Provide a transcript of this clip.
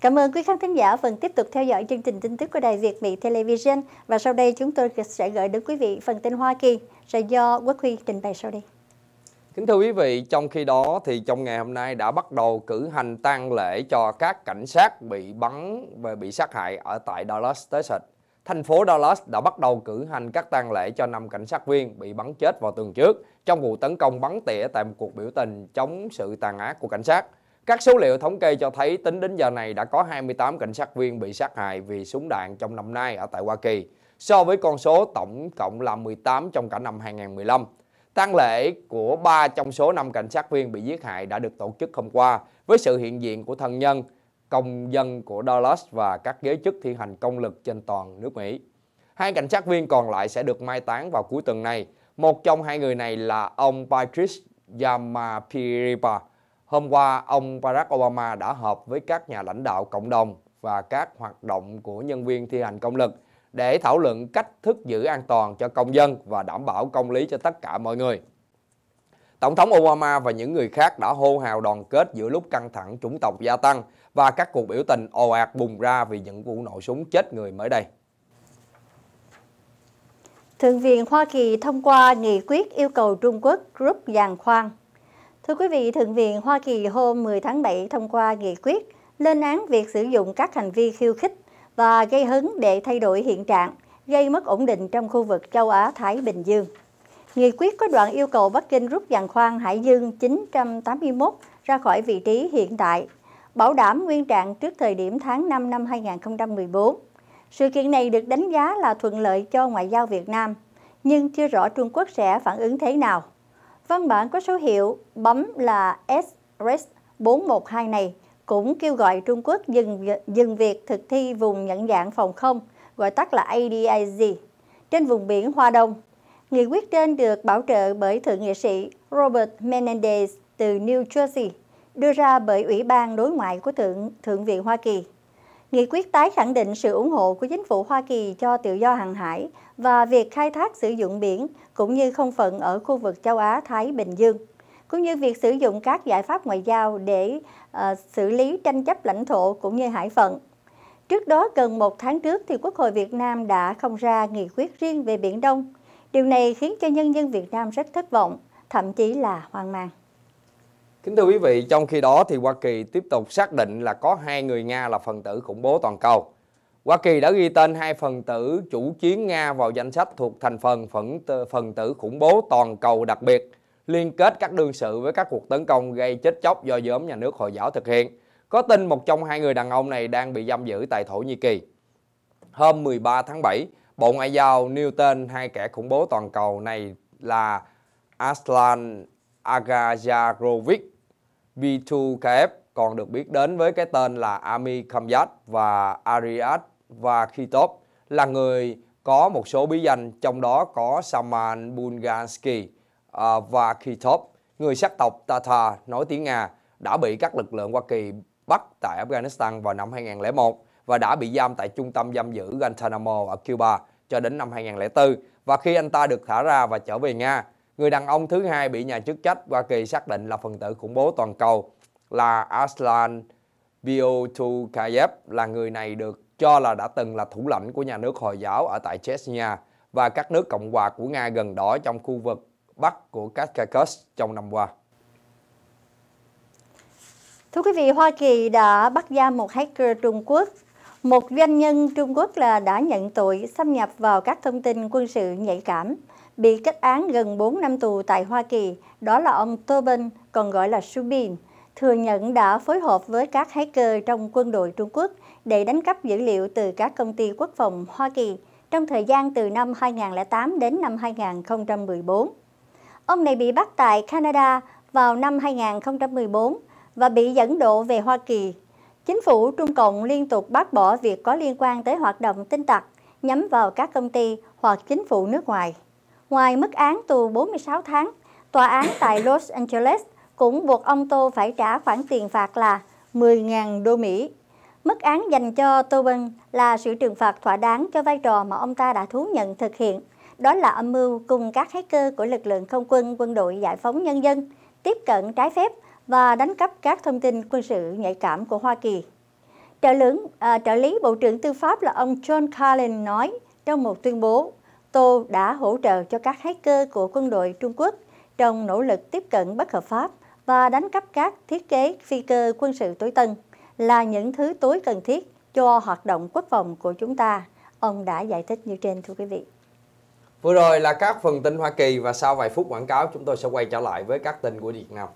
Cảm ơn quý khán thính giả phần tiếp tục theo dõi chương trình tin tức của Đài Việt Mỹ Television và sau đây chúng tôi sẽ gửi đến quý vị phần tin Hoa Kỳ sẽ do Quốc Huy trình bày sau đây. Kính thưa quý vị, trong khi đó thì trong ngày hôm nay đã bắt đầu cử hành tang lễ cho các cảnh sát bị bắn và bị sát hại ở tại Dallas, Texas. Thành phố Dallas đã bắt đầu cử hành các tang lễ cho 5 cảnh sát viên bị bắn chết vào tuần trước trong vụ tấn công bắn tỉa tại một cuộc biểu tình chống sự tàn ác của cảnh sát. Các số liệu thống kê cho thấy tính đến giờ này đã có 28 cảnh sát viên bị sát hại vì súng đạn trong năm nay ở tại Hoa Kỳ, so với con số tổng cộng là 18 trong cả năm 2015. Tang lễ của 3 trong số 5 cảnh sát viên bị giết hại đã được tổ chức hôm qua với sự hiện diện của thân nhân, công dân của Dallas và các giới chức thi hành công lực trên toàn nước Mỹ. Hai cảnh sát viên còn lại sẽ được mai táng vào cuối tuần này. Một trong hai người này là ông Patrice Yamapiripa Hôm qua, ông Barack Obama đã họp với các nhà lãnh đạo cộng đồng và các hoạt động của nhân viên thi hành công lực để thảo luận cách thức giữ an toàn cho công dân và đảm bảo công lý cho tất cả mọi người. Tổng thống Obama và những người khác đã hô hào đoàn kết giữa lúc căng thẳng chủng tộc gia tăng và các cuộc biểu tình ồ ạt bùng ra vì những vụ nổ súng chết người mới đây. Thượng viện Hoa Kỳ thông qua nghị quyết yêu cầu Trung Quốc rút giàn khoan Thưa quý vị, Thượng viện Hoa Kỳ hôm 10 tháng 7 thông qua nghị quyết lên án việc sử dụng các hành vi khiêu khích và gây hứng để thay đổi hiện trạng, gây mất ổn định trong khu vực châu Á-Thái Bình Dương. Nghị quyết có đoạn yêu cầu Bắc Kinh rút giàn khoan Hải Dương 981 ra khỏi vị trí hiện tại, bảo đảm nguyên trạng trước thời điểm tháng 5 năm 2014. Sự kiện này được đánh giá là thuận lợi cho ngoại giao Việt Nam, nhưng chưa rõ Trung Quốc sẽ phản ứng thế nào. Văn bản có số hiệu bấm là SRES 412 này cũng kêu gọi Trung Quốc dừng dừng việc thực thi vùng nhận dạng phòng không, gọi tắt là ADIZ, trên vùng biển Hoa Đông. Nghị quyết trên được bảo trợ bởi Thượng nghị sĩ Robert Menendez từ New Jersey, đưa ra bởi Ủy ban Đối ngoại của Thượng, Thượng viện Hoa Kỳ. Nghị quyết tái khẳng định sự ủng hộ của chính phủ Hoa Kỳ cho tự do hàng hải và việc khai thác sử dụng biển cũng như không phận ở khu vực châu Á Thái Bình Dương cũng như việc sử dụng các giải pháp ngoại giao để uh, xử lý tranh chấp lãnh thổ cũng như hải phận. Trước đó gần một tháng trước thì Quốc hội Việt Nam đã không ra nghị quyết riêng về Biển Đông. Điều này khiến cho nhân dân Việt Nam rất thất vọng, thậm chí là hoang mang. Kính thưa quý vị, trong khi đó thì Hoa Kỳ tiếp tục xác định là có hai người Nga là phần tử khủng bố toàn cầu. Hoa Kỳ đã ghi tên hai phần tử chủ chiến Nga vào danh sách thuộc thành phần phần, phần tử khủng bố toàn cầu đặc biệt, liên kết các đương sự với các cuộc tấn công gây chết chóc do nhóm nhà nước Hồi giáo thực hiện. Có tin một trong hai người đàn ông này đang bị giam giữ tại Thổ Nhĩ Kỳ. Hôm 13 tháng 7, Bộ Ngoại giao nêu tên hai kẻ khủng bố toàn cầu này là Aslan Agajarovic V2KF còn được biết đến với cái tên là Ami Kamzat và Ariad và Khitov là người có một số bí danh trong đó có Saman Bulgansky à, và Khitov, người sắc tộc Tatar nói tiếng Nga đã bị các lực lượng Hoa Kỳ bắt tại Afghanistan vào năm 2001 và đã bị giam tại trung tâm giam giữ Guantanamo ở Cuba cho đến năm 2004 và khi anh ta được thả ra và trở về Nga, người đàn ông thứ hai bị nhà chức trách Hoa Kỳ xác định là phần tử khủng bố toàn cầu là Aslan Biotukayev là người này được cho là đã từng là thủ lãnh của nhà nước Hồi giáo ở tại Chechnya và các nước Cộng hòa của Nga gần đó trong khu vực Bắc của Caucasus trong năm qua. Thưa quý vị, Hoa Kỳ đã bắt giam một hacker Trung Quốc. Một doanh nhân Trung Quốc là đã nhận tội xâm nhập vào các thông tin quân sự nhạy cảm, bị kết án gần 4 năm tù tại Hoa Kỳ, đó là ông Tobin, còn gọi là Subin thừa nhận đã phối hợp với các hacker trong quân đội Trung Quốc để đánh cắp dữ liệu từ các công ty quốc phòng Hoa Kỳ trong thời gian từ năm 2008 đến năm 2014. Ông này bị bắt tại Canada vào năm 2014 và bị dẫn độ về Hoa Kỳ. Chính phủ Trung Cộng liên tục bác bỏ việc có liên quan tới hoạt động tinh tặc nhắm vào các công ty hoặc chính phủ nước ngoài. Ngoài mức án tù 46 tháng, tòa án tại Los Angeles cũng buộc ông Tô phải trả khoản tiền phạt là 10.000 đô Mỹ. Mức án dành cho Tô Bân là sự trừng phạt thỏa đáng cho vai trò mà ông ta đã thú nhận thực hiện, đó là âm mưu cùng các hacker của lực lượng không quân quân đội giải phóng nhân dân tiếp cận trái phép và đánh cắp các thông tin quân sự nhạy cảm của Hoa Kỳ. Trợ, lưỡng, à, trợ lý Bộ trưởng Tư pháp là ông John Carlin nói trong một tuyên bố, Tô đã hỗ trợ cho các hacker của quân đội Trung Quốc trong nỗ lực tiếp cận bất hợp pháp và đánh cắp các thiết kế phi cơ quân sự tối tân là những thứ tối cần thiết cho hoạt động quốc phòng của chúng ta. Ông đã giải thích như trên thưa quý vị. Vừa rồi là các phần tin Hoa Kỳ và sau vài phút quảng cáo chúng tôi sẽ quay trở lại với các tin của Việt Nam.